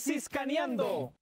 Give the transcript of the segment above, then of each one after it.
Franciscaneando.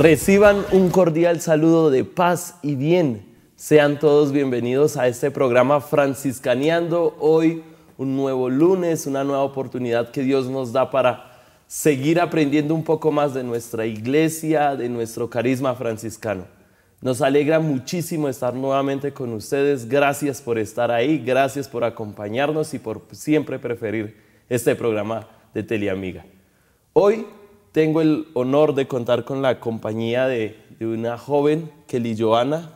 Reciban un cordial saludo de paz y bien. Sean todos bienvenidos a este programa Franciscaneando. Hoy un nuevo lunes, una nueva oportunidad que Dios nos da para seguir aprendiendo un poco más de nuestra iglesia, de nuestro carisma franciscano. Nos alegra muchísimo estar nuevamente con ustedes. Gracias por estar ahí, gracias por acompañarnos y por siempre preferir este programa de Teleamiga. Hoy tengo el honor de contar con la compañía de, una joven, Kelly Joana.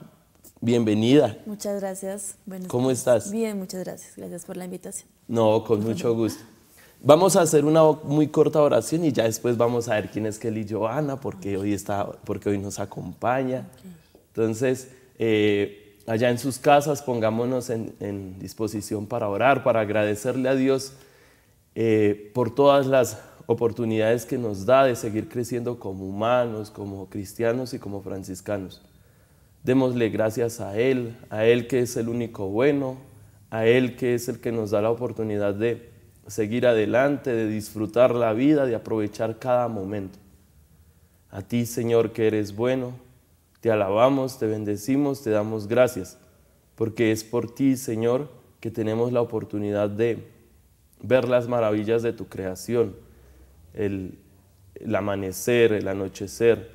Bienvenida. Muchas gracias. ¿Cómo estás? Bien, muchas gracias. Gracias por la invitación. No, con mucho gusto. Vamos a hacer una muy corta oración y ya después vamos a ver quién es Kelly Joana, porque, hoy, está, porque hoy nos acompaña. Entonces, eh, allá en sus casas pongámonos en, disposición para orar, para agradecerle a Dios eh, por todas las oportunidades que nos da de seguir creciendo como humanos, como cristianos y como franciscanos. Démosle gracias a Él, a Él que es el único bueno, a Él que es el que nos da la oportunidad de seguir adelante, de disfrutar la vida, de aprovechar cada momento. A ti, Señor, que eres bueno, te alabamos, te bendecimos, te damos gracias, porque es por ti, Señor, que tenemos la oportunidad de ver las maravillas de tu creación, el, amanecer, el anochecer,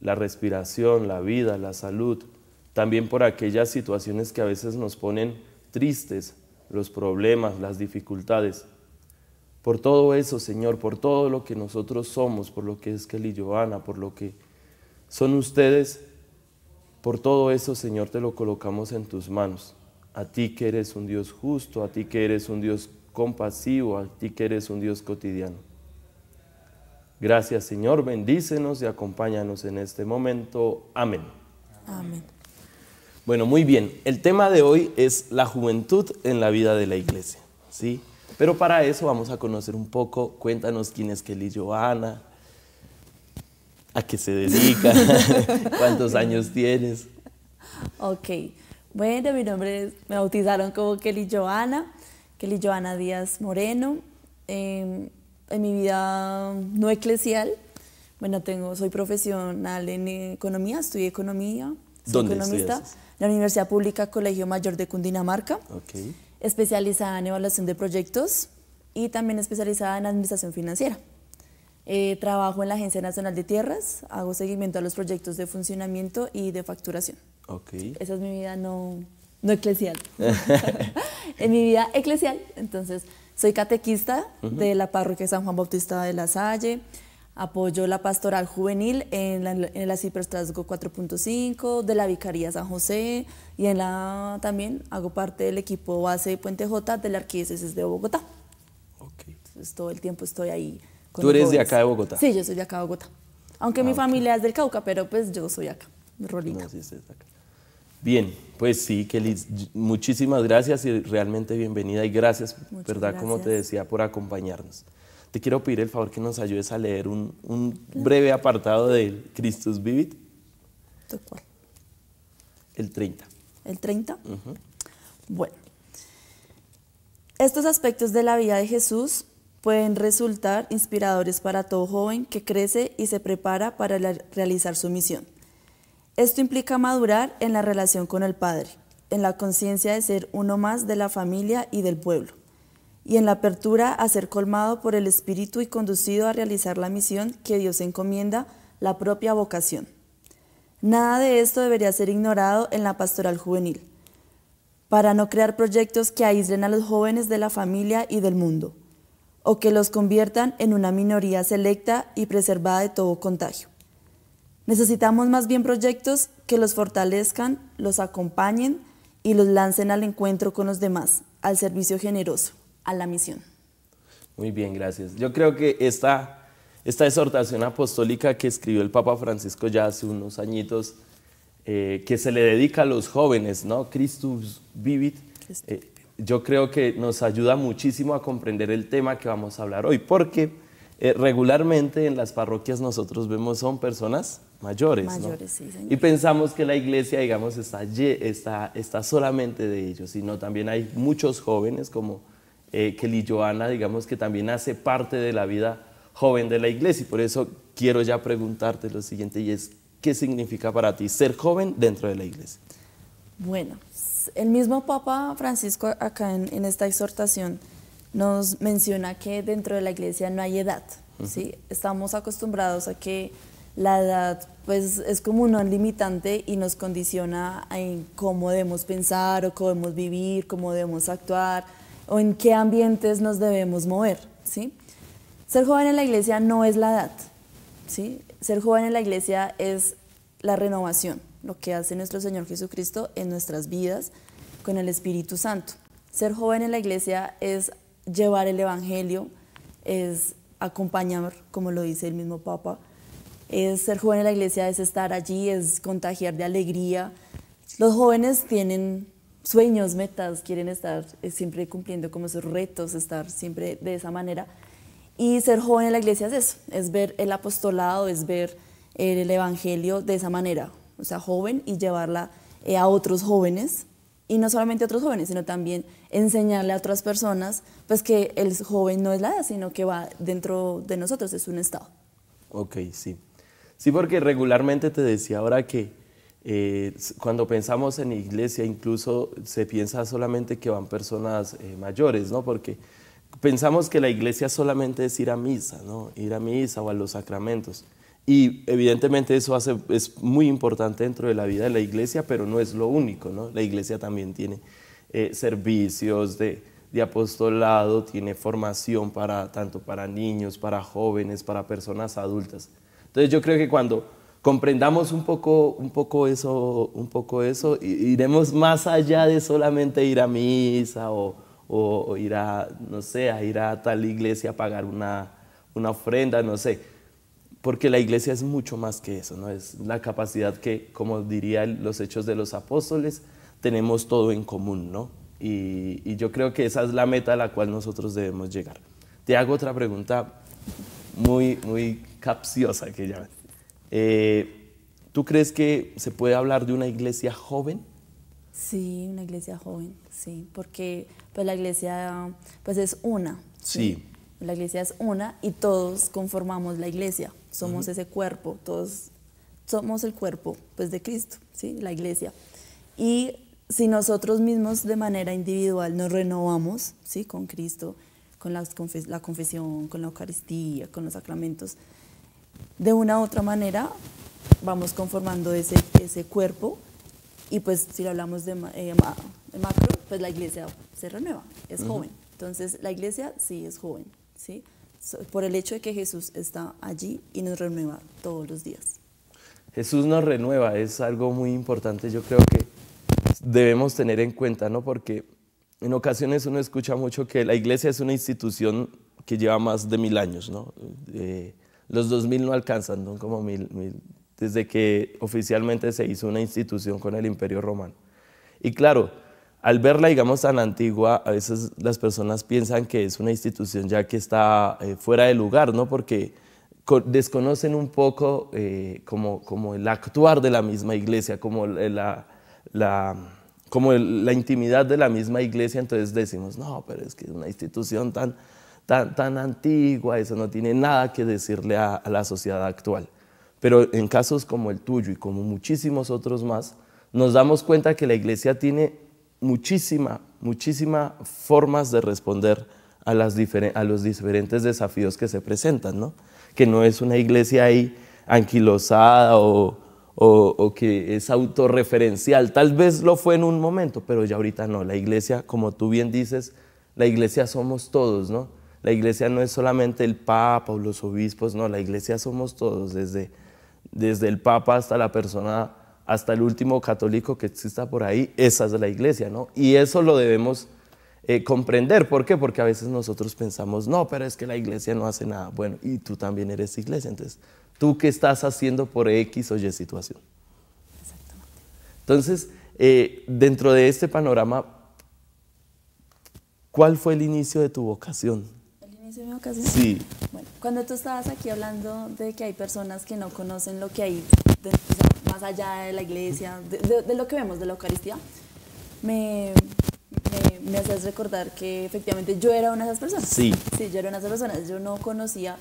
la respiración, la vida, la salud, también por aquellas situaciones que a veces nos ponen tristes, los problemas, las dificultades. Por todo eso, Señor, por todo lo que nosotros somos, por lo que es Kelly Johanna, por lo que son ustedes, por todo eso, Señor, te lo colocamos en tus manos. A ti que eres un Dios justo, a ti que eres un Dios compasivo, a ti que eres un Dios cotidiano. Gracias Señor, bendícenos y acompáñanos en este momento. Amén. Amén. Bueno, muy bien. El tema de hoy es la juventud en la vida de la iglesia. ¿sí? Pero para eso vamos a conocer un poco, cuéntanos quién es Kelly Joana, a qué se dedica, cuántos años tienes. Ok, bueno, mi nombre es, me bautizaron como Kelly Joana, Kelly Joana Díaz Moreno. Em, en mi vida no eclesial, bueno, tengo, soy profesional en economía, estudié economía, soy ¿Dónde economista, en la Universidad Pública Colegio Mayor de Cundinamarca, especializada en evaluación de proyectos y también especializada en administración financiera. Eh, trabajo en la Agencia Nacional de Tierras, hago seguimiento a los proyectos de funcionamiento y de facturación. Okay. Esa es mi vida no, no eclesial. en mi vida eclesial, entonces soy catequista de la parroquia San Juan Bautista de La Salle. Apoyo la pastoral juvenil en la, en 4.5, de la Vicaría San José y en la, también hago parte del equipo base Puente J de la Arquidiócesis de Bogotá. Entonces, todo el tiempo estoy ahí. Con ¿Tú eres de acá de Bogotá? Sí, yo soy de acá de Bogotá. Aunque mi ah, familia es del Cauca, pero pues yo soy acá, Rolita. sí, sí, acá. Bien, pues sí, que muchísimas gracias y realmente bienvenida y gracias, ¿verdad? Como te decía, por acompañarnos. Te quiero pedir el favor que nos ayudes a leer un, breve apartado de Christus Vivit. cuál? El 30. ¿El 30? Bueno, estos aspectos de la vida de Jesús pueden resultar inspiradores para todo joven que crece y se prepara para realizar su misión. Esto implica madurar en la relación con el Padre, en la conciencia de ser uno más de la familia y del pueblo, y en la apertura a ser colmado por el Espíritu y conducido a realizar la misión que Dios encomienda, la propia vocación. Nada de esto debería ser ignorado en la pastoral juvenil, para no crear proyectos que aíslen a los jóvenes de la familia y del mundo, o que los conviertan en una minoría selecta y preservada de todo contagio. Necesitamos más bien proyectos que los fortalezcan, los acompañen y los lancen al encuentro con los demás, al servicio generoso, a la misión. Muy bien, gracias. Yo creo que esta, esta exhortación apostólica que escribió el Papa Francisco ya hace unos añitos, eh, que se le dedica a los jóvenes, ¿no? Christus eh, vivit, yo creo que nos ayuda muchísimo a comprender el tema que vamos a hablar hoy, porque eh, regularmente en las parroquias nosotros vemos son personas mayores. ¿no? Y pensamos que la iglesia, digamos, está, está, está solamente de ellos, sino también hay muchos jóvenes como eh, Kelly Joana, digamos, que también hace parte de la vida joven de la iglesia. Y por eso quiero ya preguntarte lo siguiente, y es, ¿qué significa para ti ser joven dentro de la iglesia? Bueno, el mismo Papa Francisco acá en, esta exhortación nos menciona que dentro de la iglesia no hay edad, Estamos acostumbrados a que la edad pues es como un limitante y nos condiciona en cómo debemos pensar o cómo debemos vivir, cómo debemos actuar o en qué ambientes nos debemos mover, ¿sí? Ser joven en la iglesia no es la edad, ¿sí? Ser joven en la iglesia es la renovación, lo que hace nuestro Señor Jesucristo en nuestras vidas con el Espíritu Santo. Ser joven en la iglesia es llevar el Evangelio, es acompañar, como lo dice el mismo Papa, es ser joven en la iglesia, es estar allí, es contagiar de alegría. Los jóvenes tienen sueños, metas, quieren estar eh, siempre cumpliendo como sus retos, estar siempre de esa manera. Y ser joven en la iglesia es eso, es ver el apostolado, es ver eh, el evangelio de esa manera, o sea, joven y llevarla eh, a otros jóvenes y no solamente a otros jóvenes, sino también enseñarle a otras personas, pues que el joven no es la edad, sino que va dentro de nosotros, es un estado. Ok, sí. Sí, porque regularmente te decía ahora que eh, cuando pensamos en iglesia incluso se piensa solamente que van personas eh, mayores, ¿no? Porque pensamos que la iglesia solamente es ir a misa, ¿no? Ir a misa o a los sacramentos. Y evidentemente eso hace, es muy importante dentro de la vida de la iglesia, pero no es lo único, ¿no? La iglesia también tiene eh, servicios de, de, apostolado, tiene formación para, tanto para niños, para jóvenes, para personas adultas. Entonces yo creo que cuando comprendamos un poco, un poco eso, un poco eso iremos más allá de solamente ir a misa o, ir a, no sé, ir a tal iglesia a pagar una, una ofrenda, no sé. Porque la iglesia es mucho más que eso, ¿no? Es la capacidad que, como dirían los hechos de los apóstoles, tenemos todo en común, ¿no? Y, y, yo creo que esa es la meta a la cual nosotros debemos llegar. Te hago otra pregunta muy, muy capciosa que eh, ¿Tú crees que se puede hablar de una iglesia joven? Sí, una iglesia joven, sí, porque pues la iglesia pues es una. Sí. La iglesia es una y todos conformamos la iglesia, somos ese cuerpo, todos somos el cuerpo pues de Cristo, ¿sí? La iglesia. Y si nosotros mismos de manera individual nos renovamos, ¿sí? Con Cristo, con la, la confesión, con la Eucaristía, con los sacramentos, de una u otra manera vamos conformando ese, ese cuerpo y pues si lo hablamos de, eh, macro, pues la iglesia se renueva, es joven. Entonces la iglesia sí es joven, ¿sí? por el hecho de que Jesús está allí y nos renueva todos los días. Jesús nos renueva, es algo muy importante, yo creo que debemos tener en cuenta, ¿no? Porque en ocasiones uno escucha mucho que la iglesia es una institución que lleva más de mil años, ¿no? Eh, los dos mil no alcanzan, ¿no? Como mil, desde que oficialmente se hizo una institución con el Imperio Romano. Y claro, al verla, digamos, tan antigua, a veces las personas piensan que es una institución ya que está eh, fuera de lugar, ¿no? Porque desconocen un poco eh, como, como el actuar de la misma iglesia, como la como la intimidad de la misma iglesia, entonces decimos, no, pero es que es una institución tan, tan, tan antigua, eso no tiene nada que decirle a, la sociedad actual. Pero en casos como el tuyo y como muchísimos otros más, nos damos cuenta que la iglesia tiene muchísima, muchísimas formas de responder a, las a, los diferentes desafíos que se presentan, ¿no? Que no es una iglesia ahí anquilosada o, o, que es autorreferencial. Tal vez lo fue en un momento, pero ya ahorita no. La iglesia, como tú bien dices, la iglesia somos todos, ¿no? La iglesia no es solamente el Papa o los obispos, no, la iglesia somos todos, desde, desde el Papa hasta la persona, hasta el último católico que exista por ahí, esa es la iglesia, ¿no? Y eso lo debemos eh, comprender. ¿Por qué? Porque a veces nosotros pensamos, no, pero es que la iglesia no hace nada. Bueno, y tú también eres iglesia, entonces ¿Tú qué estás haciendo por X o Y situación? Exactamente. Entonces, eh, dentro de este panorama, ¿cuál fue el inicio de tu vocación? ¿El inicio de mi vocación? Sí. Bueno, cuando tú estabas aquí hablando de que hay personas que no conocen lo que hay más allá de la iglesia, de, lo que vemos de la Eucaristía, me, me, me haces recordar que efectivamente yo era una de esas personas. Sí. Sí, yo era una de esas personas. Yo no conocía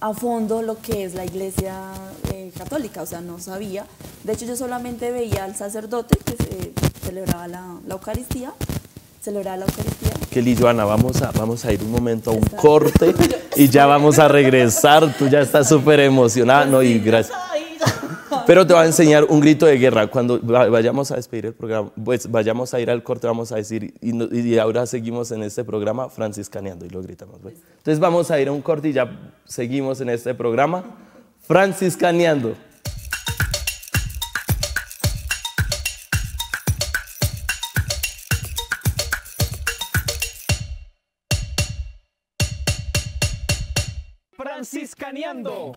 a fondo lo que es la iglesia eh, católica, o sea, no sabía. De hecho, yo solamente veía al sacerdote que celebraba la, Eucaristía, celebraba la Eucaristía. Que Ana, vamos a, vamos a ir un momento a un corte y ya vamos a regresar. Tú ya estás súper emocionada. No, y gracias. Pero te va a enseñar un grito de guerra. Cuando vayamos a despedir el programa, pues vayamos a ir al corte, vamos a decir, y, ahora seguimos en este programa franciscaneando y lo gritamos. Entonces vamos a ir a un corte y ya seguimos en este programa franciscaneando. Franciscaneando.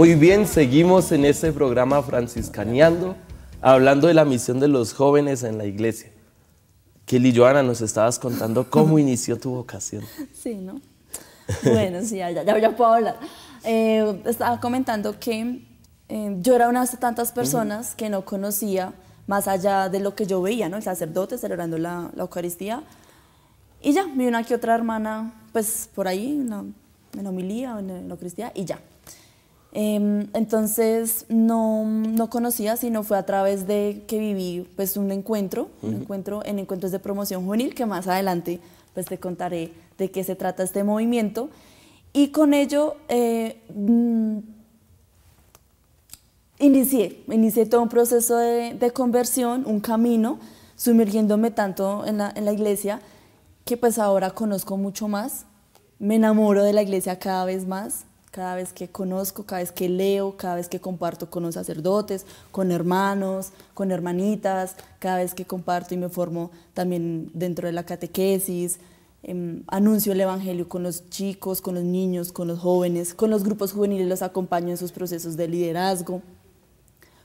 Muy bien, seguimos en ese programa franciscaneando, hablando de la misión de los jóvenes en la iglesia. Kelly Joana, nos estabas contando cómo inició tu vocación. Sí, ¿no? Bueno, sí, ya, ya, ya puedo hablar. Eh, estaba comentando que eh, yo era una de tantas personas que no conocía más allá de lo que yo veía, ¿no? El sacerdote celebrando la, Eucaristía. Y ya, vi una que otra hermana, pues por ahí, en en la homilía, en la Eucaristía, y ya. Em, entonces no, no, conocía, sino fue a través de que viví pues un encuentro, un encuentro en encuentros de promoción juvenil, que más adelante pues te contaré de qué se trata este movimiento. Y con ello eh, mm, inicié, inicié todo un proceso de, de, conversión, un camino, sumergiéndome tanto en la, en la iglesia que pues ahora conozco mucho más, me enamoro de la iglesia cada vez más cada vez que conozco, cada vez que leo, cada vez que comparto con los sacerdotes, con hermanos, con hermanitas, cada vez que comparto y me formo también dentro de la catequesis, em, anuncio el Evangelio con los chicos, con los niños, con los jóvenes, con los grupos juveniles los acompaño en sus procesos de liderazgo.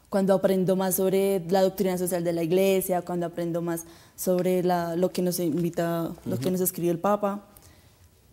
Cuando aprendo más sobre la doctrina social de la iglesia, cuando aprendo más sobre lo que nos invita, lo que nos escribe el Papa,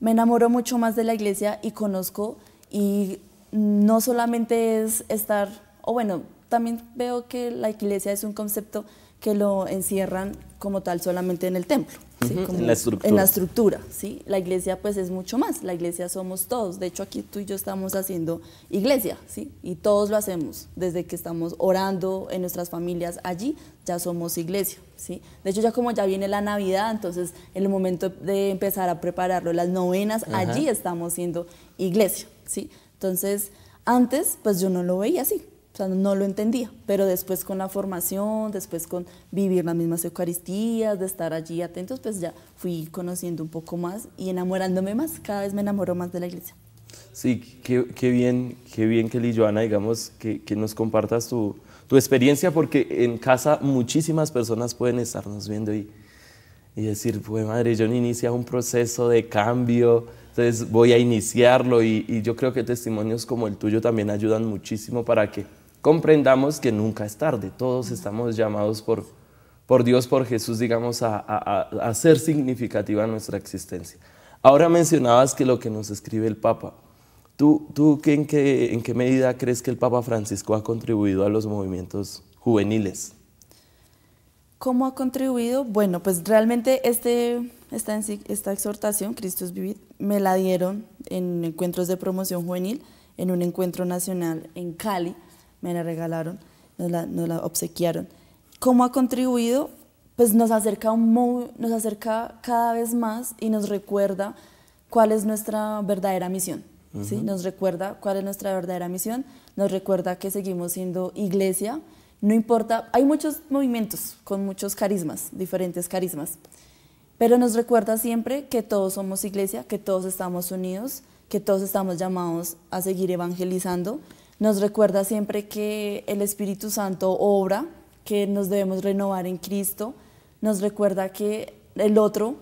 me enamoro mucho más de la iglesia y conozco y no solamente es estar, o bueno, también veo que la iglesia es un concepto que lo encierran como tal solamente en el templo, en la estructura. la ¿sí? La iglesia pues es mucho más, la iglesia somos todos, de hecho aquí tú y yo estamos haciendo iglesia, ¿sí? Y todos lo hacemos, desde que estamos orando en nuestras familias allí, ya somos iglesia, ¿sí? De hecho ya como ya viene la Navidad, entonces en el momento de empezar a prepararlo, las novenas, allí estamos siendo iglesia, ¿sí? Entonces, antes, pues yo no lo veía así, o sea, no lo entendía, pero después con la formación, después con vivir las mismas Eucaristías, de estar allí atentos, pues ya fui conociendo un poco más y enamorándome más, cada vez me enamoro más de la iglesia. Sí, qué, bien, qué bien, que Joana, digamos, que, nos compartas tu, experiencia, porque en casa muchísimas personas pueden estarnos viendo y, y decir, pues madre, yo no inicia un proceso de cambio, entonces voy a iniciarlo y, yo creo que testimonios como el tuyo también ayudan muchísimo para que comprendamos que nunca es tarde. Todos estamos llamados por, Dios, por Jesús, digamos, a, a, ser significativa nuestra existencia. Ahora mencionabas que lo que nos escribe el Papa. ¿Tú, tú en, en qué medida crees que el Papa Francisco ha contribuido a los movimientos juveniles? ¿Cómo ha contribuido? Bueno, pues realmente este, esta, esta exhortación, Cristo es Vivir, me la dieron en encuentros de promoción juvenil, en un encuentro nacional en Cali, me la regalaron, nos la, obsequiaron. ¿Cómo ha contribuido? Pues nos acerca, un, nos acerca cada vez más y nos recuerda cuál es nuestra verdadera misión. ¿sí? Nos recuerda cuál es nuestra verdadera misión, nos recuerda que seguimos siendo iglesia, no importa, hay muchos movimientos con muchos carismas, diferentes carismas, pero nos recuerda siempre que todos somos iglesia, que todos estamos unidos, que todos estamos llamados a seguir evangelizando. Nos recuerda siempre que el Espíritu Santo obra, que nos debemos renovar en Cristo. Nos recuerda que el otro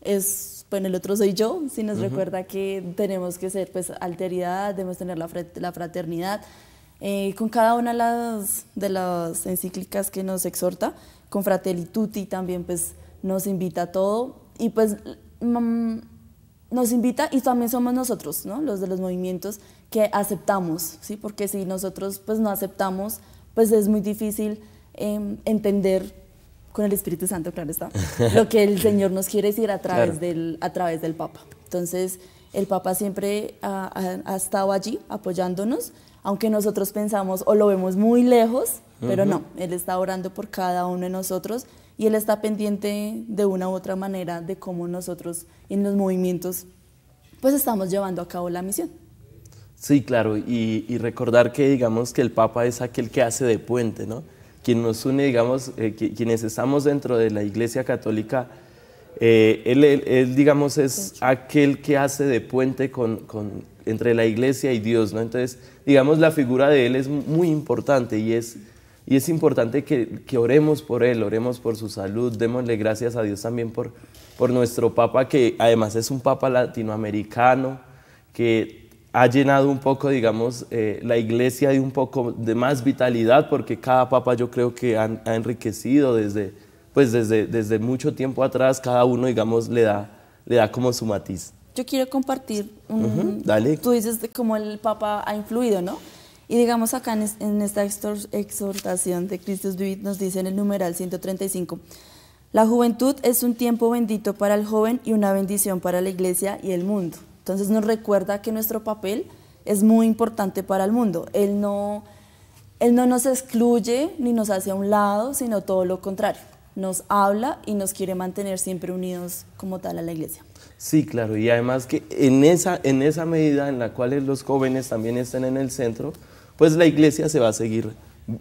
es, bueno, el otro soy yo, si nos recuerda que tenemos que ser pues alteridad, debemos tener la fraternidad, eh, con cada una de las, de las encíclicas que nos exhorta, con Fratelli Tutti también pues nos invita a todo y pues mm, nos invita y también somos nosotros, ¿no? los de los movimientos que aceptamos, ¿sí? porque si nosotros pues no aceptamos, pues es muy difícil em, entender con el Espíritu Santo, claro está, lo que el Señor nos quiere decir a través, del, a través del Papa. Entonces, el Papa siempre ha estado allí apoyándonos aunque nosotros pensamos o lo vemos muy lejos, pero no, Él está orando por cada uno de nosotros y Él está pendiente de una u otra manera de cómo nosotros en los movimientos pues estamos llevando a cabo la misión. Sí, claro, y, recordar que digamos que el Papa es aquel que hace de puente, ¿no? Quien nos une, digamos, eh, quienes estamos dentro de la Iglesia Católica, eh, él, él, él, digamos, es aquel que hace de puente con, con entre la iglesia y Dios, ¿no? Entonces, digamos, la figura de Él es muy importante y es, y es importante que, oremos por Él, oremos por su salud, démosle gracias a Dios también por, por nuestro Papa, que además es un Papa latinoamericano, que ha llenado un poco, digamos, eh, la iglesia de un poco de más vitalidad, porque cada Papa yo creo que ha enriquecido desde, pues desde, desde mucho tiempo atrás, cada uno, digamos, le da, le da como su matiz yo quiero compartir, un, dale. tú dices de cómo el Papa ha influido, ¿no? Y digamos acá en, esta exhortación de Cristo Vivit nos dice en el numeral 135, la juventud es un tiempo bendito para el joven y una bendición para la iglesia y el mundo. Entonces nos recuerda que nuestro papel es muy importante para el mundo. Él no, él no nos excluye ni nos hace a un lado, sino todo lo contrario. Nos habla y nos quiere mantener siempre unidos como tal a la iglesia. Sí, claro, y además que en esa, en esa medida en la cual los jóvenes también estén en el centro, pues la iglesia se va a seguir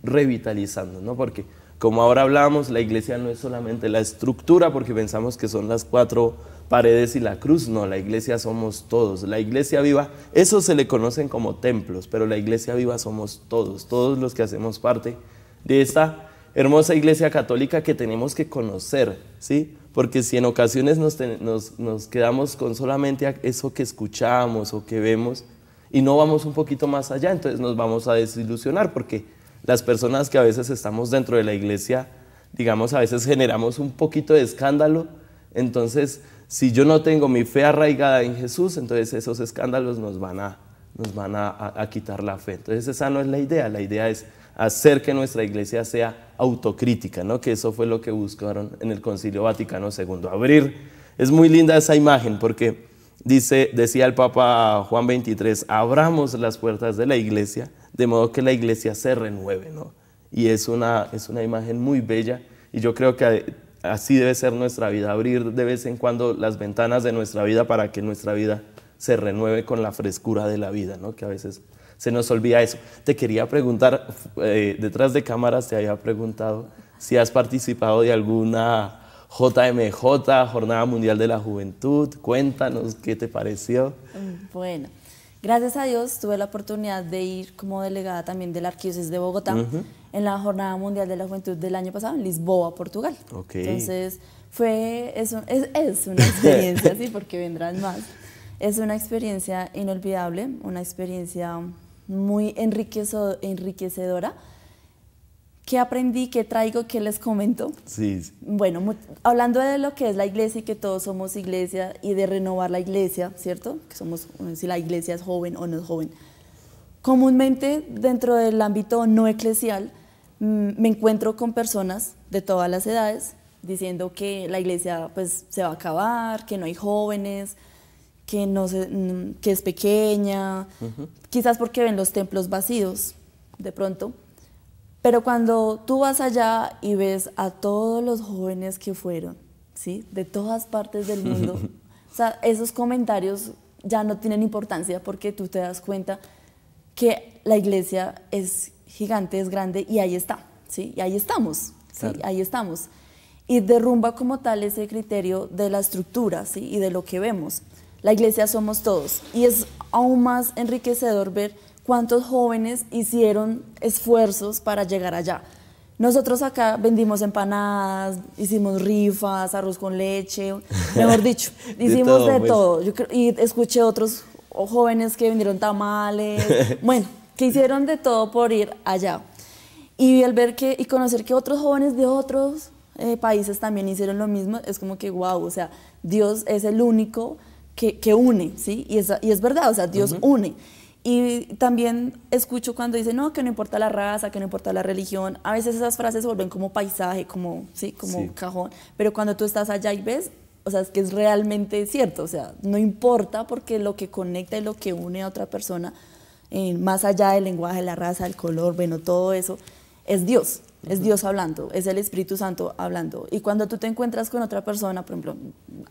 revitalizando, ¿no? Porque como ahora hablábamos, la iglesia no es solamente la estructura, porque pensamos que son las cuatro paredes y la cruz, no, la iglesia somos todos, la iglesia viva, eso se le conocen como templos, pero la iglesia viva somos todos, todos los que hacemos parte de esta hermosa iglesia católica que tenemos que conocer, ¿sí? Porque si en ocasiones nos, quedamos con solamente eso que escuchamos o que vemos y no vamos un poquito más allá, entonces nos vamos a desilusionar porque las personas que a veces estamos dentro de la iglesia, digamos, a veces generamos un poquito de escándalo, entonces si yo no tengo mi fe arraigada en Jesús, entonces esos escándalos nos van a, nos van a quitar la fe. Entonces esa no es la idea, la idea es hacer que nuestra iglesia sea autocrítica, ¿no? que eso fue lo que buscaron en el Concilio Vaticano II, abrir. Es muy linda esa imagen porque dice, decía el Papa Juan 23, abramos las puertas de la iglesia, de modo que la iglesia se renueve. ¿no? Y es una, es una imagen muy bella y yo creo que así debe ser nuestra vida, abrir de vez en cuando las ventanas de nuestra vida para que nuestra vida se renueve con la frescura de la vida, ¿no? que a veces se nos olvida eso. Te quería preguntar, eh, detrás de cámaras te había preguntado si has participado de alguna JMJ, Jornada Mundial de la Juventud. Cuéntanos qué te pareció. Mm, bueno, gracias a Dios tuve la oportunidad de ir como delegada también del la de Bogotá en la Jornada Mundial de la Juventud del año pasado en Lisboa, Portugal. Entonces, fue, es, es, es una experiencia, sí, porque vendrán más. Es una experiencia inolvidable, una experiencia muy enriquecedora. ¿Qué aprendí? ¿Qué traigo? ¿Qué les comento? Sí. Bueno, hablando de lo que es la iglesia y que todos somos iglesia y de renovar la iglesia, ¿cierto? Que somos, si la iglesia es joven o no es joven. Comúnmente dentro del ámbito no eclesial mm, me encuentro con personas de todas las edades diciendo que la iglesia pues se va a acabar, que no hay jóvenes, que, no mm, que es pequeña, quizás porque ven los templos vacíos, de pronto. Pero cuando tú vas allá y ves a todos los jóvenes que fueron, ¿sí? De todas partes del mundo, esos comentarios ya no tienen importancia porque tú te das cuenta que la iglesia es gigante, es grande y ahí está, ¿sí? Y ahí estamos, ¿sí? Ahí estamos. Y derrumba como tal ese criterio de la estructura, Y de lo que vemos. La iglesia somos todos y es aún más enriquecedor ver cuántos jóvenes hicieron esfuerzos para llegar allá. Nosotros acá vendimos empanadas, hicimos rifas, arroz con leche, mejor dicho, hicimos de pues. todo. y escuché otros jóvenes que vendieron tamales, bueno, que hicieron de todo por ir allá. Y al ver que y conocer que otros jóvenes de otros eh, países también hicieron lo mismo, es como que wow, o sea, Dios es el único que, une, ¿sí? Y es, y es verdad, o sea, Dios une. Y también escucho cuando dicen, no, que no importa la raza, que no importa la religión. A veces esas frases se vuelven como paisaje, como, ¿sí? como cajón. Pero cuando tú estás allá y ves, o sea, es que es realmente cierto. O sea, no importa porque lo que conecta y lo que une a otra persona, eh, más allá del lenguaje, la raza, el color, bueno, todo eso, es Dios. Es Dios hablando, es el Espíritu Santo hablando. Y cuando tú te encuentras con otra persona, por ejemplo,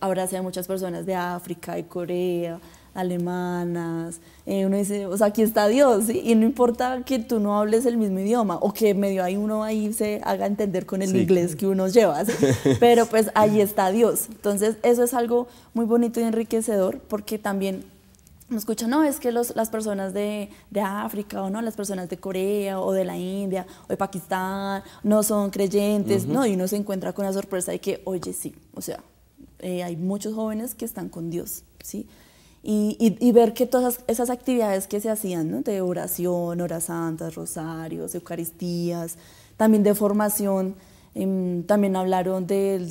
ahora sí hay muchas personas de África, y Corea, alemanas, eh, uno dice, o sea, aquí está Dios, y no importa que tú no hables el mismo idioma o que medio hay uno ahí se haga entender con el inglés que uno lleva, pero pues ahí está Dios. Entonces, eso es algo muy bonito y enriquecedor porque también me no, es que las personas de, África o no, las personas de Corea o de la India o de Pakistán no son creyentes, ¿no? Y uno se encuentra con la sorpresa de que, oye, sí, o sea, eh, hay muchos jóvenes que están con Dios, ¿sí? Y, y, ver que todas esas actividades que se hacían, ¿no? De oración, horas santas, rosarios, eucaristías, también de formación, Em, también hablaron de,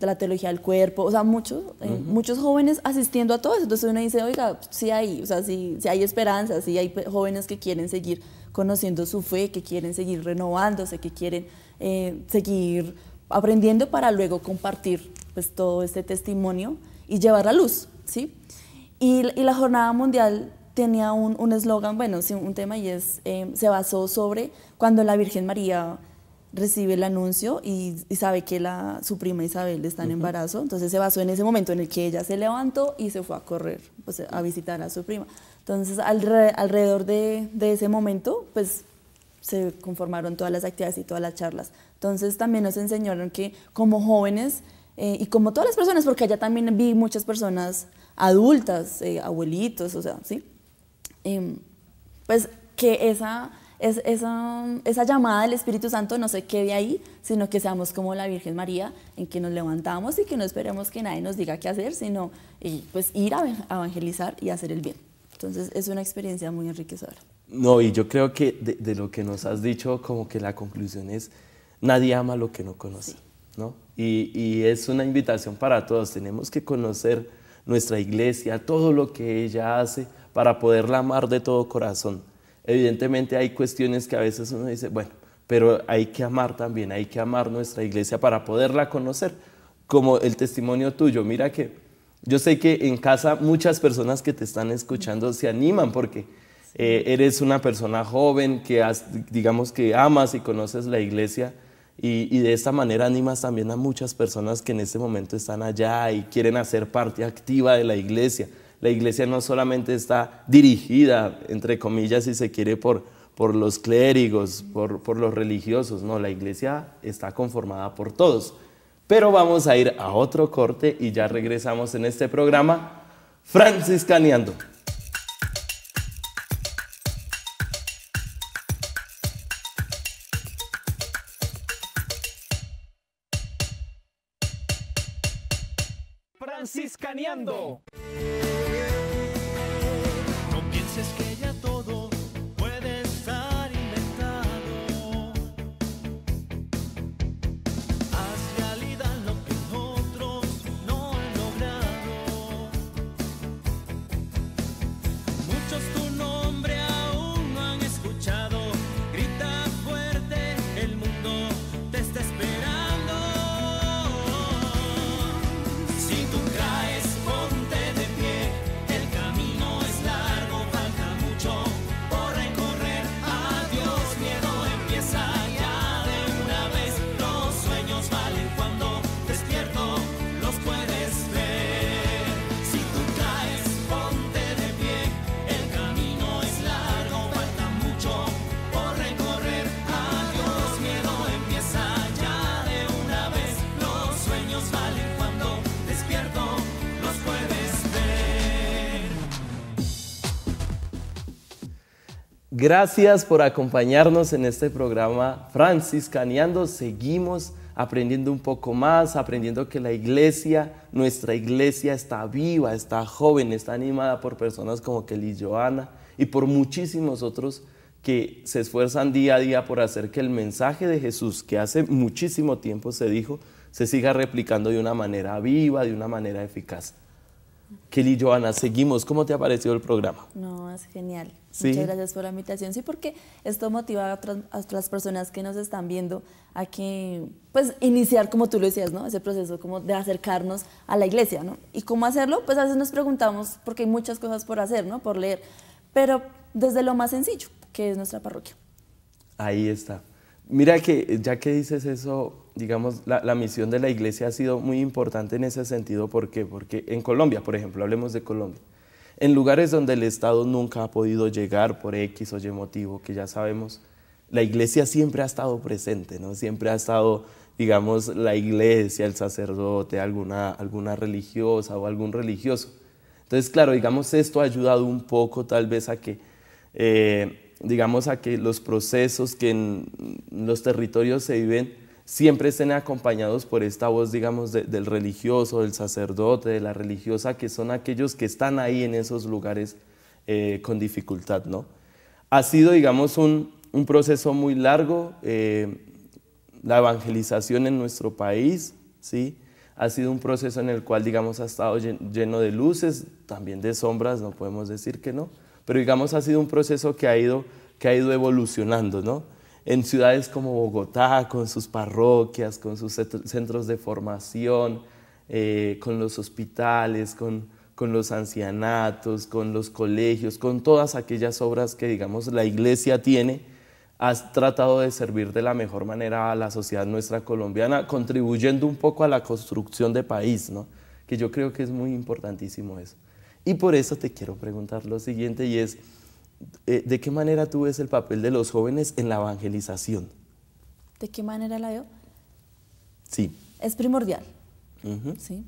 la teología del cuerpo, o sea, muchos, eh, muchos jóvenes asistiendo a todo eso. Entonces uno dice, oiga, sí hay, o sea, sí, sí, hay esperanza, sí hay jóvenes que quieren seguir conociendo su fe, que quieren seguir renovándose, que quieren eh, seguir aprendiendo para luego compartir pues, todo este testimonio y llevar la luz, ¿sí? Y, la Jornada Mundial tenía un eslogan, bueno, un tema y es, eh, se basó sobre cuando la Virgen María recibe el anuncio y, sabe que la, su prima Isabel está en embarazo, entonces se basó en ese momento en el que ella se levantó y se fue a correr, pues, a visitar a su prima. Entonces, alrededor de, ese momento, pues se conformaron todas las actividades y todas las charlas. Entonces también nos enseñaron que como jóvenes eh, y como todas las personas, porque allá también vi muchas personas adultas, eh, abuelitos, o sea, ¿sí? Em, pues que esa es, esa, llamada del Espíritu Santo no se quede ahí, sino que seamos como la Virgen María, en que nos levantamos y que no esperemos que nadie nos diga qué hacer, sino pues ir a evangelizar y hacer el bien. Entonces es una experiencia muy enriquecedora. No, y yo creo que de, lo que nos has dicho, como que la conclusión es, nadie ama lo que no conoce, ¿no? Y, y es una invitación para todos, tenemos que conocer nuestra iglesia, todo lo que ella hace para poderla amar de todo corazón Evidentemente hay cuestiones que a veces uno dice, bueno, pero hay que amar también, hay que amar nuestra iglesia para poderla conocer, como el testimonio tuyo. Mira que yo sé que en casa muchas personas que te están escuchando se animan porque eh, eres una persona joven que digamos que amas y conoces la iglesia y, y, de esta manera animas también a muchas personas que en este momento están allá y quieren hacer parte activa de la iglesia la iglesia no solamente está dirigida, entre comillas, si se quiere, por, por los clérigos, por, por los religiosos, no, la iglesia está conformada por todos. Pero vamos a ir a otro corte y ya regresamos en este programa Franciscaneando. Franciscaneando. Gracias por acompañarnos en este programa Franciscaneando. Seguimos aprendiendo un poco más, aprendiendo que la iglesia, nuestra iglesia está viva, está joven, está animada por personas como Kelly Joana y por muchísimos otros que se esfuerzan día a día por hacer que el mensaje de Jesús, que hace muchísimo tiempo se dijo, se siga replicando de una manera viva, de una manera eficaz. Kelly Joana, seguimos. ¿Cómo te ha parecido el programa? No, es genial. Sí. Muchas gracias por la invitación. Sí, porque esto motiva a otras, personas que nos están viendo a que, pues, iniciar, como tú lo decías, ¿no? Ese proceso como de acercarnos a la iglesia, ¿no? ¿Y cómo hacerlo? Pues a veces nos preguntamos, porque hay muchas cosas por hacer, ¿no? Por leer. Pero desde lo más sencillo, que es nuestra parroquia. Ahí está. Mira que ya que dices eso, digamos, la, la, misión de la iglesia ha sido muy importante en ese sentido. ¿Por qué? Porque en Colombia, por ejemplo, hablemos de Colombia en lugares donde el Estado nunca ha podido llegar por X o Y motivo, que ya sabemos, la iglesia siempre ha estado presente, ¿no? Siempre ha estado, digamos, la iglesia, el sacerdote, alguna, alguna religiosa o algún religioso. Entonces, claro, digamos, esto ha ayudado un poco tal vez a que, eh, digamos, a que los procesos que en los territorios se viven siempre estén acompañados por esta voz, digamos, del religioso, del sacerdote, de la religiosa, que son aquellos que están ahí en esos lugares eh, con dificultad, ¿no? Ha sido, digamos, un, proceso muy largo, eh, la evangelización en nuestro país, ¿sí? Ha sido un proceso en el cual, digamos, ha estado lleno de luces, también de sombras, no podemos decir que no, pero digamos, ha sido un proceso que ha ido, que ha ido evolucionando, ¿no? en ciudades como Bogotá, con sus parroquias, con sus centros de formación, eh, con los hospitales, con, con los ancianatos, con los colegios, con todas aquellas obras que, digamos, la iglesia tiene, has tratado de servir de la mejor manera a la sociedad nuestra colombiana, contribuyendo un poco a la construcción de país, ¿no? Que yo creo que es muy importantísimo eso. Y por eso te quiero preguntar lo siguiente y es, eh, ¿de qué manera tú ves el papel de los jóvenes en la evangelización? ¿De qué manera la veo? Sí. Es primordial. ¿sí?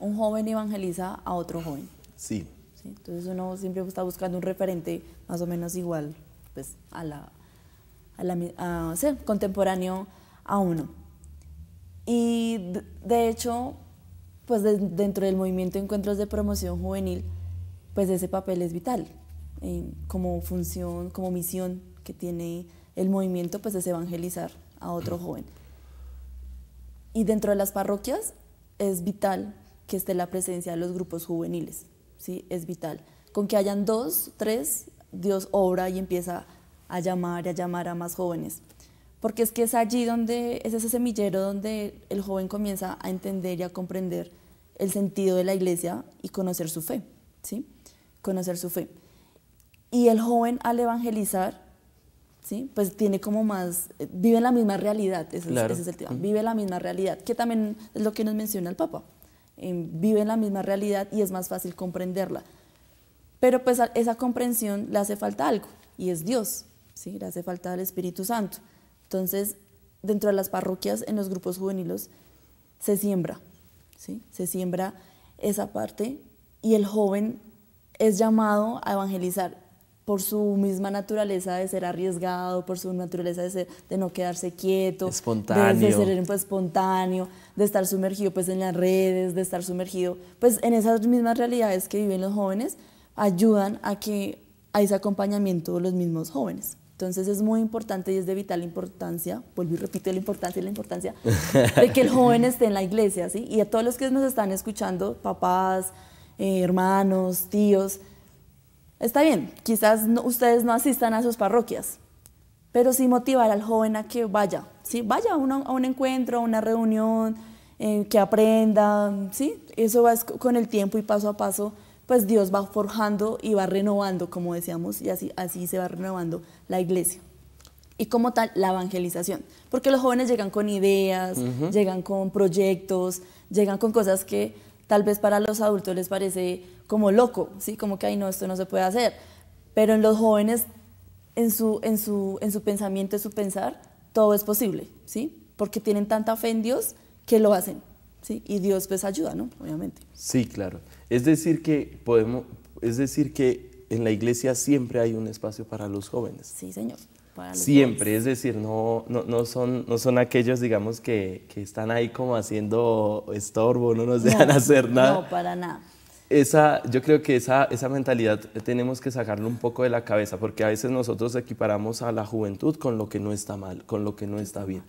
Un joven evangeliza a otro joven. Sí. Entonces uno siempre está buscando un referente más o menos igual pues, a la, contemporáneo a uno. Y de, hecho, pues dentro del movimiento Encuentros de Promoción Juvenil, pues ese papel es vital como función, como misión que tiene el movimiento, pues es evangelizar a otro joven. Y dentro de las parroquias es vital que esté la presencia de los grupos juveniles, ¿sí? Es vital. Con que hayan dos, tres, Dios obra y empieza a llamar a llamar a más jóvenes. Porque es que es allí donde, es ese semillero donde el joven comienza a entender y a comprender el sentido de la iglesia y conocer su fe, ¿sí? Conocer su fe. Y el joven al evangelizar, ¿sí? pues tiene como más, eh, vive en la misma realidad, ese, es, el tema, vive la misma realidad, que también es lo que nos menciona el Papa, eh, Vive en la misma realidad y es más fácil comprenderla. Pero pues a esa comprensión le hace falta algo, y es Dios, ¿sí? le hace falta el Espíritu Santo. Entonces, dentro de las parroquias, en los grupos juveniles, se siembra, ¿sí? se siembra esa parte y el joven es llamado a evangelizar por su misma naturaleza de ser arriesgado, por su naturaleza de, no quedarse quieto, De, ser pues, espontáneo, de estar sumergido pues, en las redes, de estar sumergido pues, en esas mismas realidades que viven los jóvenes, ayudan a que hay ese acompañamiento de los mismos jóvenes. Entonces es muy importante y es de vital importancia, vuelvo y repito la importancia y la importancia, de que el joven esté en la iglesia, ¿sí? Y a todos los que nos están escuchando, papás, eh, hermanos, tíos, Está bien, quizás ustedes no asistan a sus parroquias, pero sí motivar al joven a que vaya, ¿sí? vaya a, un encuentro, a una reunión, eh, que aprenda, ¿sí? eso va con el tiempo y paso a paso, pues Dios va forjando y va renovando, como decíamos, y así, así se va renovando la iglesia. Y como tal, la evangelización, porque los jóvenes llegan con ideas, llegan con proyectos, llegan con cosas que tal vez para los adultos les parece como loco, ¿sí? como que, ay, no, esto no se puede hacer. Pero en los jóvenes, en su, en su, en su pensamiento, en su pensar, todo es posible, ¿sí? porque tienen tanta fe en Dios que lo hacen. ¿sí? Y Dios pues ayuda, ¿no? obviamente. Sí, claro. Es decir, que podemos, es decir, que en la iglesia siempre hay un espacio para los jóvenes. Sí, señor. siempre, es decir, no, no, no, son, no son aquellos, digamos, que, que están ahí como haciendo estorbo, no nos dejan hacer nada. No, para nada esa, yo creo que esa, esa mentalidad tenemos que sacarlo un poco de la cabeza, porque a veces nosotros equiparamos a la juventud con lo que no está mal, con lo que no está bien.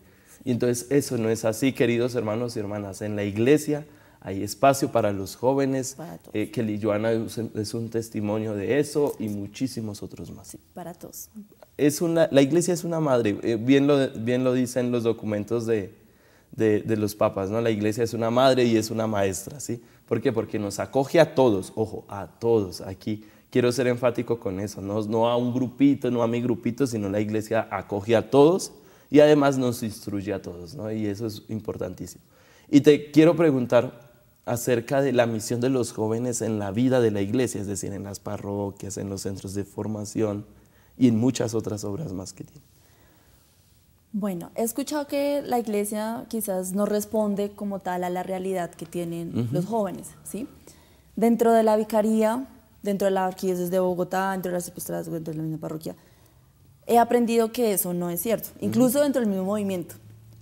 Y entonces eso no es así, queridos hermanos y hermanas. En la iglesia hay espacio para los jóvenes. Para eh, Joana es un testimonio de eso y muchísimos otros más. Sí, para todos. Es una, la iglesia es una madre, eh, bien, lo, bien lo dicen los documentos de, de, de, los papas, ¿no? La iglesia es una madre y es una maestra, ¿sí? ¿Por qué? Porque nos acoge a todos, ojo, a todos aquí. Quiero ser enfático con eso, no, a un grupito, no a mi grupito, sino la iglesia acoge a todos y además nos instruye a todos, ¿no? Y eso es importantísimo. Y te quiero preguntar acerca de la misión de los jóvenes en la vida de la iglesia, es decir, en las parroquias, en los centros de formación y en muchas otras obras más que tienen. Bueno, he escuchado que la iglesia quizás no responde como tal a la realidad que tienen los jóvenes, ¿sí? Dentro de la vicaría, dentro de la arquidiócesis de Bogotá, dentro de las epístolas, dentro de la misma parroquia, he aprendido que eso no es cierto, incluso dentro del mismo movimiento.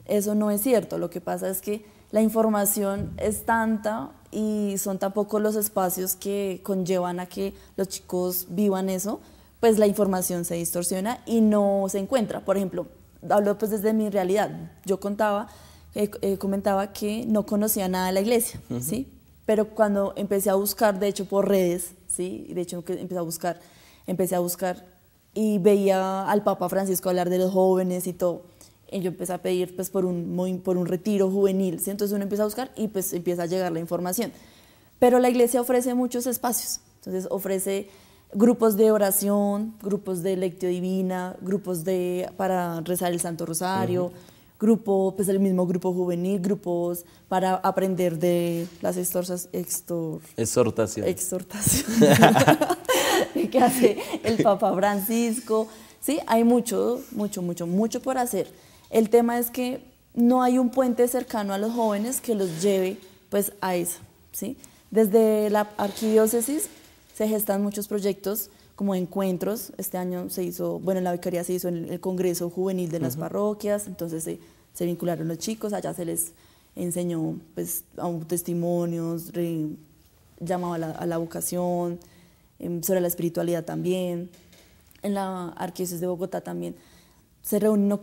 Eso no es cierto, lo que pasa es que la información es tanta y son tampoco los espacios que conllevan a que los chicos vivan eso, pues la información se distorsiona y no se encuentra. Por ejemplo, hablo pues desde mi realidad. Yo contaba, eh, eh, comentaba que no conocía nada de la iglesia, ¿sí? Pero cuando empecé a buscar, de hecho por redes, ¿sí? De hecho empecé a buscar, empecé a buscar y veía al Papa Francisco hablar de los jóvenes y todo. Y yo empecé a pedir pues por un, por un retiro juvenil, ¿sí? Entonces uno empieza a buscar y pues empieza a llegar la información. Pero la iglesia ofrece muchos espacios, entonces ofrece grupos de oración, grupos de lectio divina, grupos de, para rezar el Santo Rosario, grupo, pues el mismo grupo juvenil, grupos para aprender de las Exhortación. exhortaciones. que hace el Papa Francisco. Sí, hay mucho, mucho, mucho, mucho por hacer. El tema es que no hay un puente cercano a los jóvenes que los lleve pues a eso, ¿sí? Desde la arquidiócesis se gestan muchos proyectos como encuentros. Este año se hizo, bueno, en la vicaría se hizo en el Congreso Juvenil de las Parroquias, entonces se, vincularon los chicos, allá se les enseñó pues, a testimonios, llamaba a la, vocación, em, sobre la espiritualidad también. En la Arquidiócesis de Bogotá también se reunió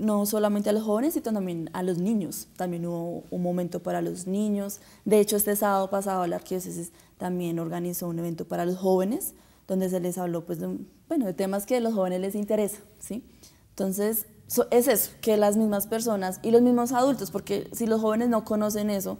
no, solamente a los jóvenes, sino también a los niños. También hubo un momento para los niños. De hecho, este sábado pasado la arquidiócesis también organizó un evento para los jóvenes, donde se les habló pues, de, bueno, de temas que a los jóvenes les interesan. ¿sí? Entonces, es eso, que las mismas personas y los mismos adultos, porque si los jóvenes no conocen eso,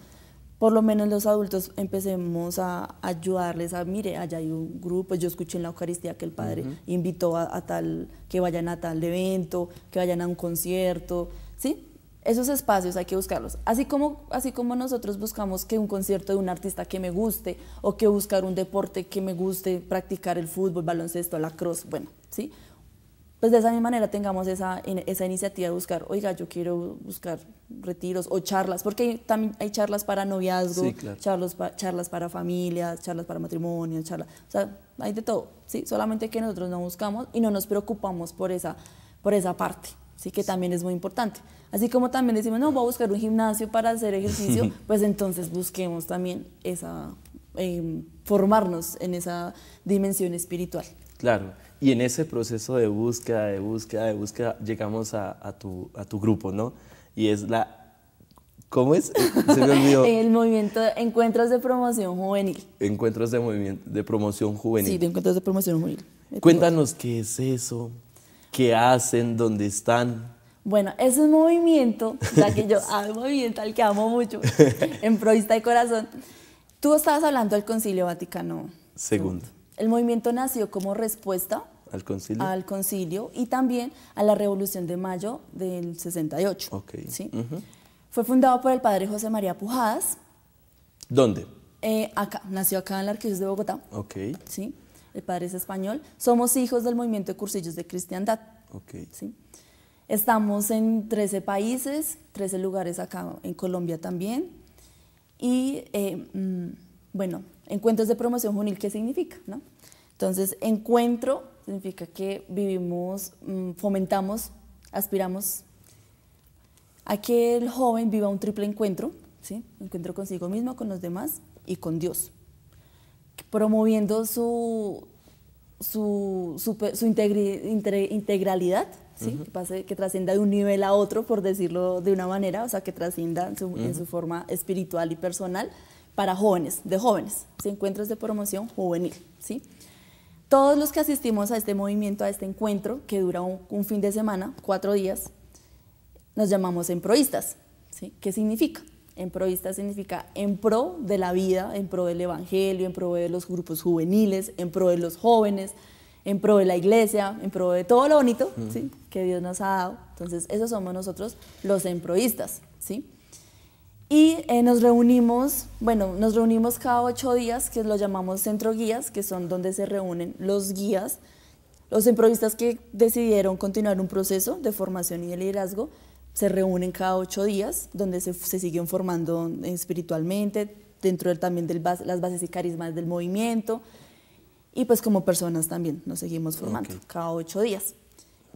por lo menos los adultos empecemos a ayudarles a, mire, allá hay un grupo, yo escuché en la Eucaristía que el Padre invitó a, tal, que vayan a tal evento, que vayan a un concierto, ¿sí? Esos espacios hay que buscarlos. Así como, así como nosotros buscamos que un concierto de un artista que me guste o que buscar un deporte que me guste, practicar el fútbol, baloncesto, la cross, bueno, ¿sí? pues de esa misma manera tengamos esa, esa iniciativa de buscar, oiga, yo quiero buscar retiros o charlas, porque hay, también hay charlas para noviazgo, charlas, para familias, charlas para matrimonio, charlas, o sea, hay de todo, ¿sí? solamente que nosotros no buscamos y no nos preocupamos por esa, por esa parte, ¿sí? que también es muy importante. Así como también decimos, no, voy a buscar un gimnasio para hacer ejercicio, pues entonces busquemos también esa, em, formarnos en esa dimensión espiritual. Claro. Y en ese proceso de búsqueda, de búsqueda, de búsqueda, llegamos a, tu, a tu grupo, ¿no? Y es la... ¿Cómo es? Eh, se El movimiento Encuentros de Promoción Juvenil. Encuentros de, movimiento, de Promoción Juvenil. Sí, de Encuentros de Promoción Juvenil. Cuéntanos qué es eso, qué hacen, dónde están. Bueno, es un movimiento, ya que yo hago movimiento al que amo mucho, en provista de Corazón. Tú estabas hablando del Concilio Vaticano. Segundo. El movimiento nació como respuesta al concilio, y también a la Revolución de Mayo del 68. ¿sí? Fue fundado por el padre José María Pujadas. ¿Dónde? Eh, acá, nació acá en la Arquidiócesis de Bogotá. El padre es español. Somos hijos del movimiento de cursillos de cristiandad. Estamos en 13 países, 13 lugares acá en Colombia también. Y eh, mm, bueno, Encuentros de promoción juvenil, ¿qué significa? ¿No? Entonces, encuentro significa que vivimos, mm, fomentamos, aspiramos a que el joven viva un triple encuentro, ¿sí? encuentro consigo mismo, con los demás y con Dios, promoviendo su, su, integralidad, ¿sí? que, trascienda de un nivel a otro, por decirlo de una manera, o sea, que trascienda en su forma espiritual y personal, para jóvenes, de jóvenes, ¿sí? encuentros de promoción juvenil. ¿sí? Todos los que asistimos a este movimiento, a este encuentro, que dura un, fin de semana, cuatro días, nos llamamos emproístas. ¿sí? ¿Qué significa? Emproístas significa en pro de la vida, en pro del evangelio, en pro de los grupos juveniles, en pro de los jóvenes, en pro de la iglesia, en pro de todo lo bonito ¿sí? que Dios nos ha dado. Entonces, esos somos nosotros los emproístas. ¿sí? Y eh, nos reunimos, bueno, nos reunimos cada ocho días, que lo llamamos centro guías, que son donde se reúnen los guías, los improvisistas que decidieron continuar un proceso de formación y de liderazgo, se reúnen cada ocho días, donde se, se siguen formando espiritualmente, dentro del, también de las bases y carismas del movimiento, y pues como personas también nos seguimos formando cada ocho días.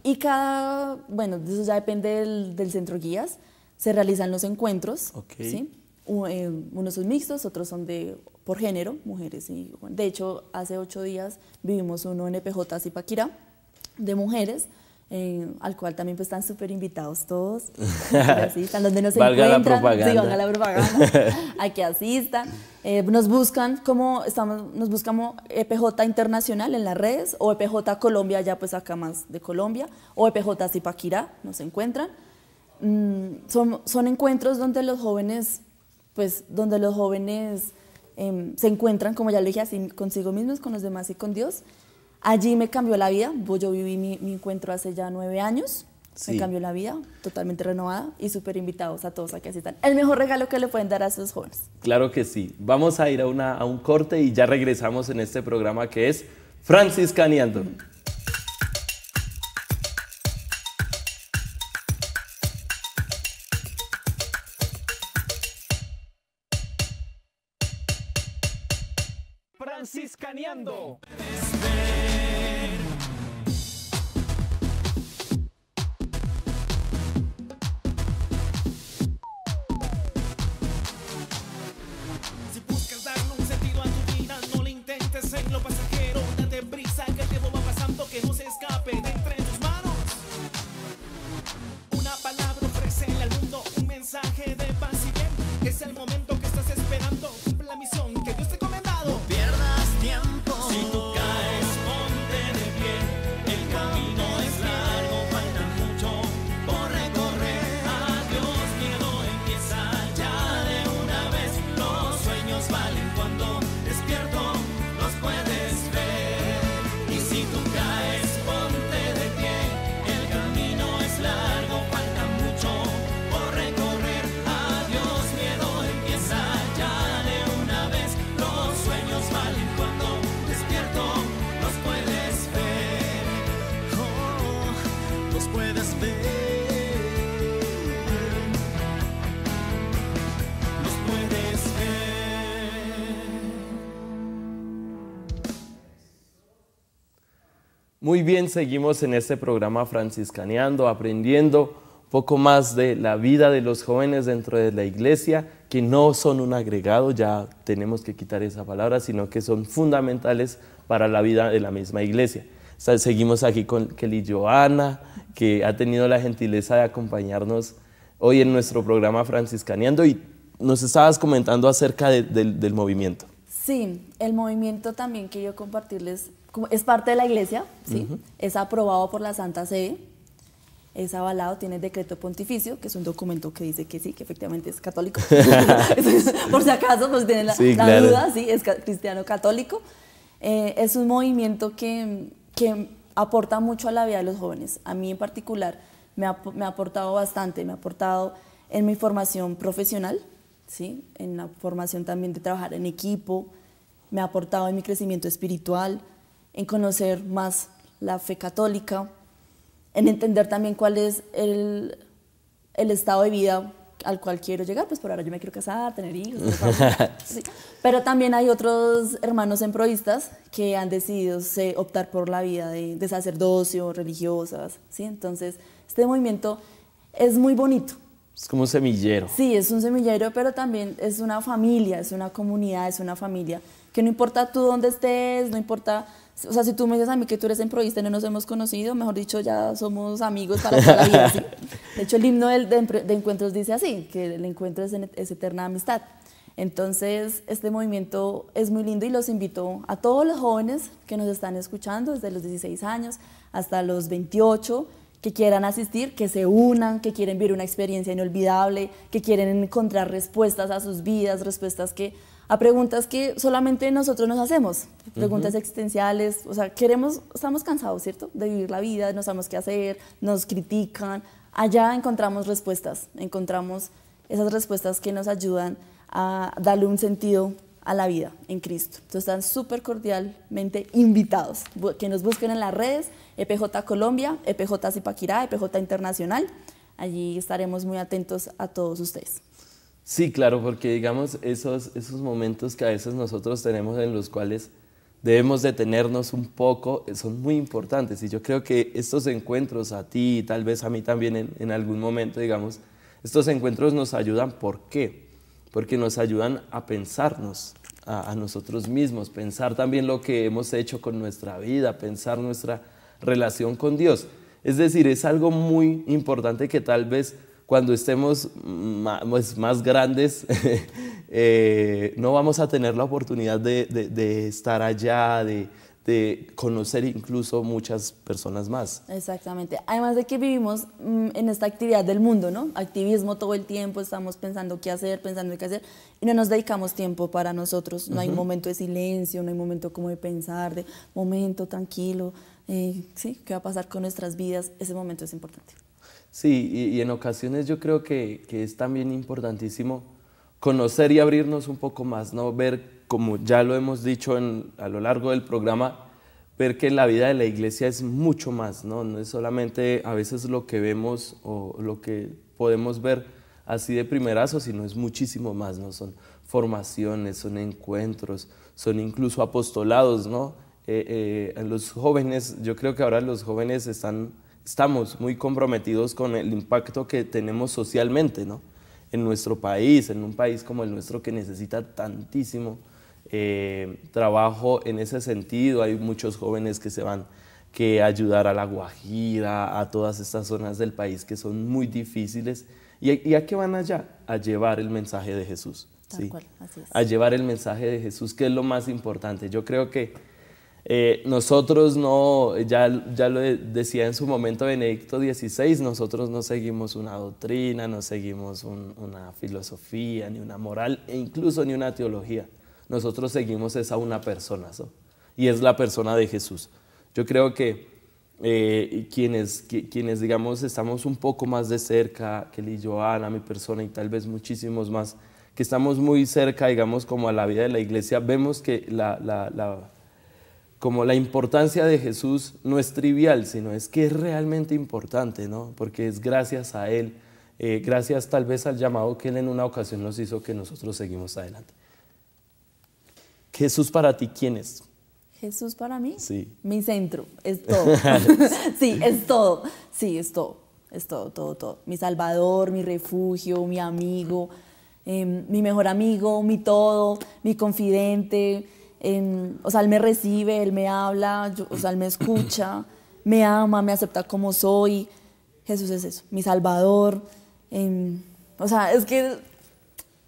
Y cada, bueno, eso ya depende del centro guías, se realizan los encuentros, ¿sí? Eh, unos son mixtos, otros son de por género, mujeres y De hecho, hace ocho días vivimos uno en EPJ Zipaquirá de mujeres, eh, al cual también pues, están súper invitados todos, así, están donde nos encuentran, la la propaganda, a que asistan, eh, nos buscan como, estamos, nos buscamos EPJ Internacional en las redes, o EPJ Colombia, ya pues acá más de Colombia, o EPJ Zipaquirá, nos encuentran, Mm, son, son, encuentros donde los jóvenes, pues, donde los jóvenes em, se encuentran, como ya lo dije, así consigo mismos, con los demás y con Dios. Allí me cambió la vida. Yo viví mi, encuentro hace ya nueve años. Me cambió la vida, totalmente renovada y súper invitados a todos a que El mejor regalo que le pueden dar a sus jóvenes. Claro que sí. Vamos a ir a, una, a un corte y ya regresamos en este programa que es Francisca Mm ランド Muy bien, seguimos en este programa franciscaneando, aprendiendo poco más de la vida de los jóvenes dentro de la iglesia, que no son un agregado, ya tenemos que quitar esa palabra, sino que son fundamentales para la vida de la misma iglesia. seguimos aquí con Kelly Joana, que ha tenido la gentileza de acompañarnos hoy en nuestro programa franciscaneando y nos estabas comentando acerca del movimiento. Sí, el movimiento también que compartirles es parte de la iglesia, ¿sí? es aprobado por la Santa Sede, es avalado, tiene el decreto pontificio, que es un documento que dice que sí, que efectivamente es católico. por si acaso, pues tienen la, duda, sí, es cristiano católico. Eh, es un movimiento que, aporta mucho a la vida de los jóvenes. A mí en particular me ha, me ha aportado bastante, me ha aportado en mi formación profesional, ¿sí? en la formación también de trabajar en equipo, me ha aportado en mi crecimiento espiritual, en conocer más la fe católica, en entender también cuál es el, el estado de vida al cual quiero llegar, pues por ahora yo me quiero casar, tener hijos. Pero también hay otros hermanos emprovistas que han decidido optar por la vida de, de, sacerdocio, religiosas, ¿sí? Entonces, este movimiento es muy bonito. Es como un semillero. Sí, es un semillero, pero también es una familia, es una comunidad, es una familia, que no importa tú dónde estés, no importa o sea, si tú me dices a mí que tú eres emprovista y no nos hemos conocido, mejor dicho, ya somos amigos para toda la vida. De hecho, el himno de, de, encuentros dice así, que el encuentro es, es, eterna amistad. Entonces, este movimiento es muy lindo y los invito a todos los jóvenes que nos están escuchando, desde los 16 años hasta los 28, que quieran asistir, que se unan, que quieren vivir una experiencia inolvidable, que quieren encontrar respuestas a sus vidas, respuestas que a preguntas que solamente nosotros nos hacemos, preguntas existenciales, o sea, queremos, estamos cansados, ¿cierto? De vivir la vida, no sabemos qué hacer, nos critican. Allá encontramos respuestas, encontramos esas respuestas que nos ayudan a darle un sentido a la vida en Cristo. Entonces están súper cordialmente invitados, que nos busquen en las redes, EPJ Colombia, EPJ Zipaquirá, EPJ Internacional. Allí estaremos muy atentos a todos ustedes. Sí, claro, porque digamos esos, esos momentos que a veces nosotros tenemos en los cuales debemos detenernos un poco, eh, son muy importantes. Y yo creo que estos encuentros a ti y tal vez a mí también en, algún momento, digamos, estos encuentros nos ayudan. ¿Por qué? Porque nos ayudan a pensarnos, a nosotros mismos, pensar también lo que hemos hecho con nuestra vida, pensar nuestra relación con Dios. Es decir, es algo muy importante que tal vez cuando estemos pues, más, grandes, eh, no vamos a tener la oportunidad de, estar allá, de, conocer incluso muchas personas más. Exactamente. Además de que vivimos mm, en esta actividad del mundo, ¿no? Activismo todo el tiempo, estamos pensando qué hacer, pensando qué hacer, y no nos dedicamos tiempo para nosotros. No hay momento de silencio, no hay momento como de pensar, de momento tranquilo. Eh, sí, qué va a pasar con nuestras vidas, ese momento es importante. Sí, y, en ocasiones yo creo que, es también importantísimo conocer y abrirnos un poco más, ¿no? Ver, como ya lo hemos dicho a lo largo del programa, ver que la vida de la iglesia es mucho más, ¿no? No es solamente a veces lo que vemos o lo que podemos ver así de primerazo, sino es muchísimo más, ¿no? Son formaciones, son encuentros, son incluso apostolados, ¿no? Eh, eh, los jóvenes, yo creo que ahora los jóvenes están estamos muy comprometidos con el impacto que tenemos socialmente, ¿no? En nuestro país, en un país como el nuestro que necesita tantísimo eh, trabajo en ese sentido. Hay muchos jóvenes que se van que ayudar a la Guajira, a todas estas zonas del país que son muy difíciles. ¿Y, a qué van allá? A llevar el mensaje de Jesús. A llevar el mensaje de Jesús, que es lo más importante. Yo creo que eh, nosotros no, ya, ya lo decía en su momento Benedicto XVI, nosotros no seguimos una doctrina, no seguimos una filosofía, ni una moral, e incluso ni una teología. Nosotros seguimos esa una persona, y es la persona de Jesús. Yo creo que eh, quienes, quienes, digamos, estamos un poco más de cerca, Kelly Joana, mi persona, y tal vez muchísimos más, que estamos muy cerca, digamos, como a la vida de la iglesia, vemos que la, la, la como la importancia de Jesús no es trivial, sino es que es realmente importante, ¿no? Porque es gracias a Él, eh, gracias tal vez al llamado que Él en una ocasión nos hizo que nosotros seguimos adelante. Jesús para ti, ¿quién es? Jesús para mí. Sí. Mi centro, es todo. sí, es todo. Sí, es todo. Es todo, todo, todo. Mi salvador, mi refugio, mi amigo, em, mi mejor amigo, mi todo, mi confidente o sea, él me recibe, él me habla, yo, o sea, él me escucha, me ama, me acepta como soy. Jesús es eso, mi salvador. Em, o sea, es que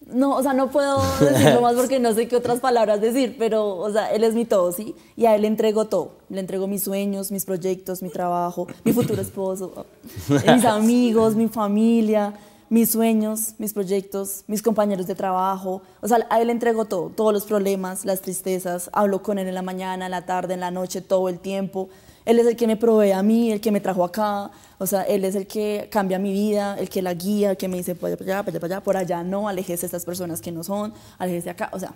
no, o sea, no puedo decirlo más porque no sé qué otras palabras decir, pero, o sea, él es mi todo, ¿sí? Y a él le entrego todo. Le entrego mis sueños, mis proyectos, mi trabajo, mi futuro esposo, mis amigos, mi familia mis sueños, mis proyectos, mis compañeros de trabajo. O sea, a él le entrego todo, todos los problemas, las tristezas, hablo con él en la mañana, en la tarde, en la noche, todo el tiempo. Él es el que me provee a mí, el que me trajo acá, o sea, él es el que cambia mi vida, el que la guía, el que me dice, por allá, por allá, por allá, por allá no, alejese de estas personas que no son, alejese de acá, o sea,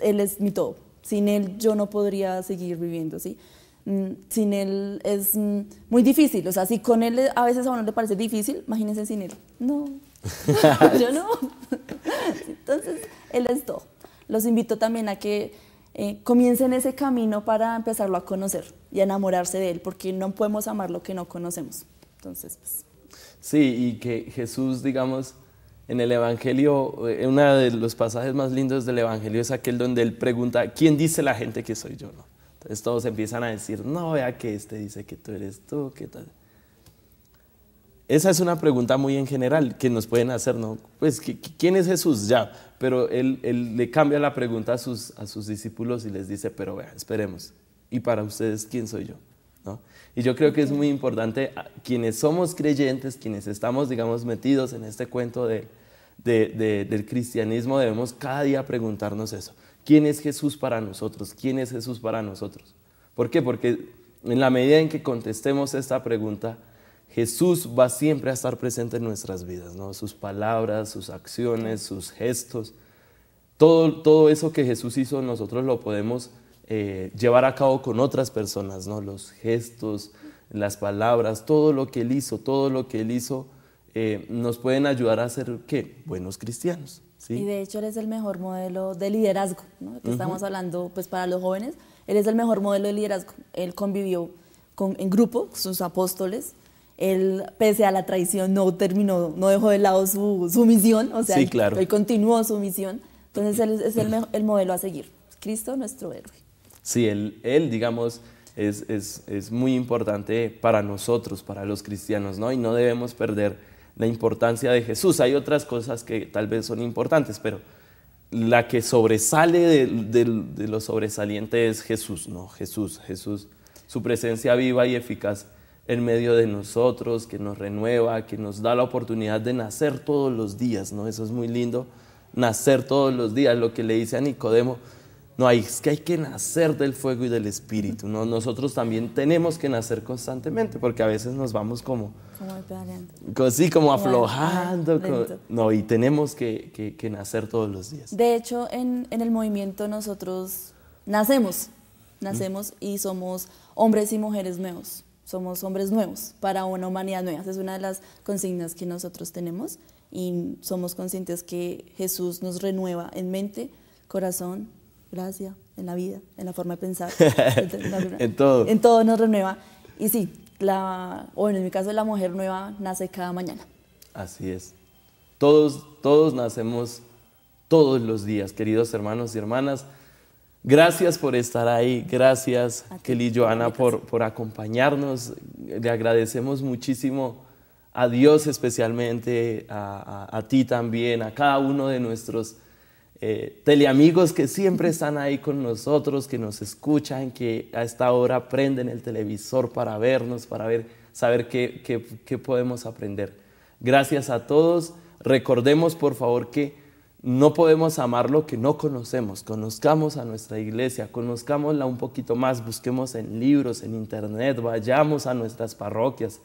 él es mi todo. Sin él yo no podría seguir viviendo, ¿sí? Mm, sin él es mm, muy difícil. O sea, si con él a veces a uno le parece difícil, imagínense sin él. No, yo no. Entonces, él es todo. Los invito también a que eh, comiencen ese camino para empezarlo a conocer y a enamorarse de él, porque no podemos amar lo que no conocemos. Entonces, pues. Sí, y que Jesús, digamos, en el Evangelio, eh, uno de los pasajes más lindos del Evangelio es aquel donde él pregunta, ¿quién dice la gente que soy yo? No? Entonces todos empiezan a decir, no, vea que este dice que tú eres tú, qué tal. Esa es una pregunta muy en general que nos pueden hacer, ¿no? Pues, ¿quién es Jesús? Ya, pero él, le cambia la pregunta a sus, discípulos y les dice, pero vea, esperemos. ¿Y para ustedes quién soy yo? Y yo creo que es muy importante, ah, quienes somos creyentes, quienes estamos, digamos, metidos en este cuento del cristianismo, debemos cada día preguntarnos eso. ¿Quién es Jesús para nosotros? ¿Quién es Jesús para nosotros? ¿Por qué? Porque en la medida en que contestemos esta pregunta, Jesús va siempre a estar presente en nuestras vidas, ¿no? Sus palabras, sus acciones, sus gestos, todo, todo eso que Jesús hizo nosotros lo podemos eh, llevar a cabo con otras personas, ¿no? Los gestos, las palabras, todo lo que él hizo, todo lo que él hizo, eh, nos pueden ayudar a ser, ¿qué? Buenos cristianos. Y de hecho él es el mejor modelo de liderazgo, que estamos hablando pues para los jóvenes. Él es el mejor modelo de liderazgo. Él convivió con, en grupo, sus apóstoles. Él, pese a la traición, no terminó, no dejó de lado su, su misión. O sea, él, continuó su misión. Entonces él es el, el, modelo a seguir. Cristo, nuestro héroe. Sí, él, él digamos, es, es, es muy importante para nosotros, para los cristianos, ¿no? Y no debemos perder la importancia de Jesús. Hay otras cosas que tal vez son importantes, pero la que sobresale de, los de lo sobresaliente es Jesús, ¿no? Jesús, Jesús, su presencia viva y eficaz en medio de nosotros, que nos renueva, que nos da la oportunidad de nacer todos los días, ¿no? Eso es muy lindo, nacer todos los días, lo que le dice a Nicodemo, no, es que hay que nacer del fuego y del espíritu, ¿no? Nosotros también tenemos que nacer constantemente, porque a veces nos vamos como como Así como aflojando. no, y tenemos que, que, nacer todos los días. De hecho, en, en el movimiento nosotros nacemos, nacemos mm. y somos hombres y mujeres nuevos. Somos hombres nuevos para una humanidad nueva. es una de las consignas que nosotros tenemos y somos conscientes que Jesús nos renueva en mente, corazón, gracia, en la vida, en la forma de pensar. en todo. En todo nos renueva. Y sí, la, o en mi caso la mujer nueva nace cada mañana. Así es. Todos, todos nacemos todos los días, queridos hermanos y hermanas. Gracias por estar ahí, gracias Kelly y Joana por, por acompañarnos. Le agradecemos muchísimo a Dios especialmente, a ti también, a cada uno de nuestros eh, teleamigos que siempre están ahí con nosotros, que nos escuchan, que a esta hora prenden el televisor para vernos, para ver, saber qué, qué podemos aprender. Gracias a todos. Recordemos, por favor, que no podemos amar lo que no conocemos. Conozcamos a nuestra iglesia, conozcámosla un poquito más, busquemos en libros, en internet, vayamos a nuestras parroquias,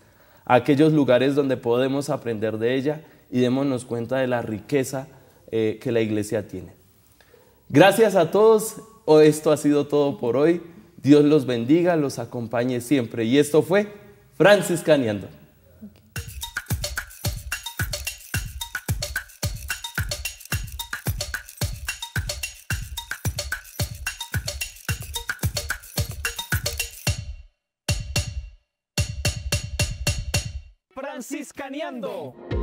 a aquellos lugares donde podemos aprender de ella y démonos cuenta de la riqueza eh, que la iglesia tiene. Gracias a todos. Esto ha sido todo por hoy. Dios los bendiga, los acompañe siempre. Y esto fue Francis Franciscaneando.